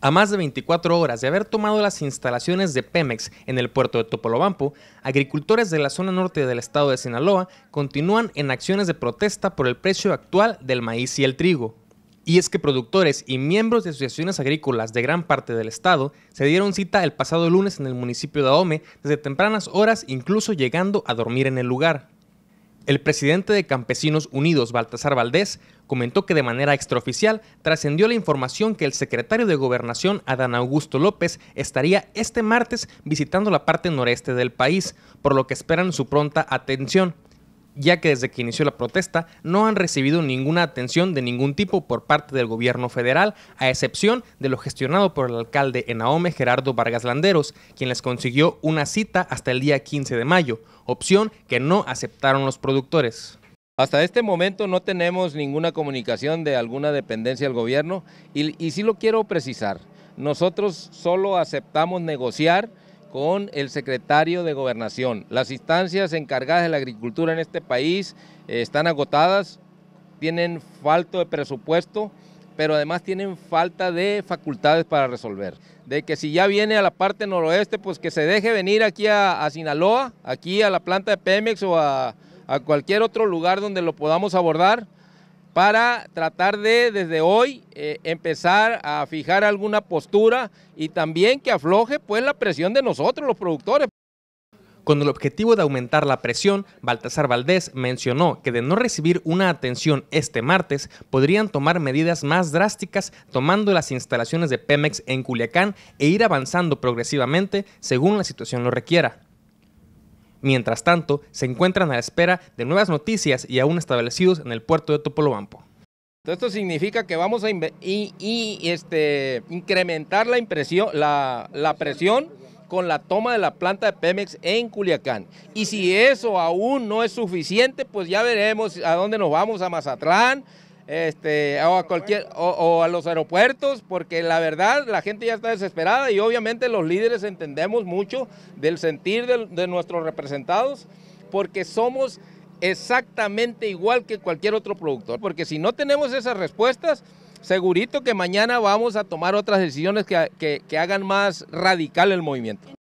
A más de 24 horas de haber tomado las instalaciones de Pemex en el puerto de Topolobampo, agricultores de la zona norte del estado de Sinaloa continúan en acciones de protesta por el precio actual del maíz y el trigo. Y es que productores y miembros de asociaciones agrícolas de gran parte del estado se dieron cita el pasado lunes en el municipio de Ahome desde tempranas horas, incluso llegando a dormir en el lugar. El presidente de Campesinos Unidos, Baltasar Valdés, comentó que de manera extraoficial trascendió la información que el secretario de Gobernación, Adán Augusto López, estaría este martes visitando la parte noreste del país, por lo que esperan su pronta atención ya que desde que inició la protesta no han recibido ninguna atención de ningún tipo por parte del gobierno federal, a excepción de lo gestionado por el alcalde en Gerardo Vargas Landeros, quien les consiguió una cita hasta el día 15 de mayo, opción que no aceptaron los productores. Hasta este momento no tenemos ninguna comunicación de alguna dependencia del gobierno y, y sí lo quiero precisar. Nosotros solo aceptamos negociar con el secretario de Gobernación. Las instancias encargadas de la agricultura en este país eh, están agotadas, tienen falto de presupuesto, pero además tienen falta de facultades para resolver. De que si ya viene a la parte noroeste, pues que se deje venir aquí a, Sinaloa, aquí a la planta de Pemex o a cualquier otro lugar donde lo podamos abordar para tratar de desde hoy eh, empezar a fijar alguna postura y también que afloje pues la presión de nosotros los productores. Con el objetivo de aumentar la presión, Baltasar Valdés mencionó que de no recibir una atención este martes, podrían tomar medidas más drásticas tomando las instalaciones de Pemex en Culiacán e ir avanzando progresivamente según la situación lo requiera. Mientras tanto, se encuentran a la espera de nuevas noticias y aún establecidos en el puerto de Topolobampo. Esto significa que vamos a este, incrementar la, la presión con la toma de la planta de Pemex en Culiacán. Y si eso aún no es suficiente, pues ya veremos a dónde nos vamos, a Mazatlán, este, o a cualquier, o, los aeropuertos, porque la verdad la gente ya está desesperada y obviamente los líderes entendemos mucho del sentir de, nuestros representados, porque somos exactamente igual que cualquier otro productor, porque si no tenemos esas respuestas, segurito que mañana vamos a tomar otras decisiones que hagan más radical el movimiento.